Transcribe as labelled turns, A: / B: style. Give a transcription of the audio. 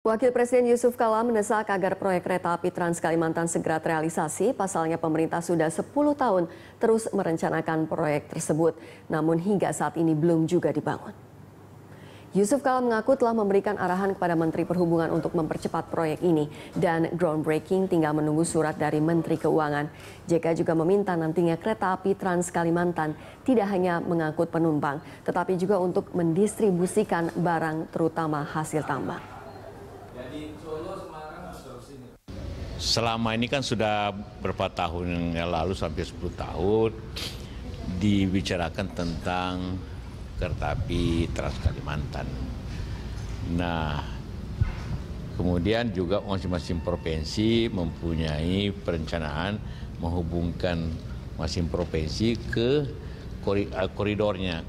A: Wakil Presiden Yusuf Kala mendesak agar proyek kereta api Trans Kalimantan segera terrealisasi, pasalnya pemerintah sudah 10 tahun terus merencanakan proyek tersebut, namun hingga saat ini belum juga dibangun. Yusuf Kala mengaku telah memberikan arahan kepada Menteri Perhubungan untuk mempercepat proyek ini dan groundbreaking tinggal menunggu surat dari Menteri Keuangan. JK juga meminta nantinya kereta api Trans Kalimantan tidak hanya mengangkut penumpang, tetapi juga untuk mendistribusikan barang terutama hasil tambang.
B: Selama ini kan sudah berapa tahun yang lalu sampai 10 tahun dibicarakan tentang kereta api Trans Kalimantan. Nah, kemudian juga masing-masing provinsi mempunyai perencanaan menghubungkan masing provinsi ke eh, koridornya.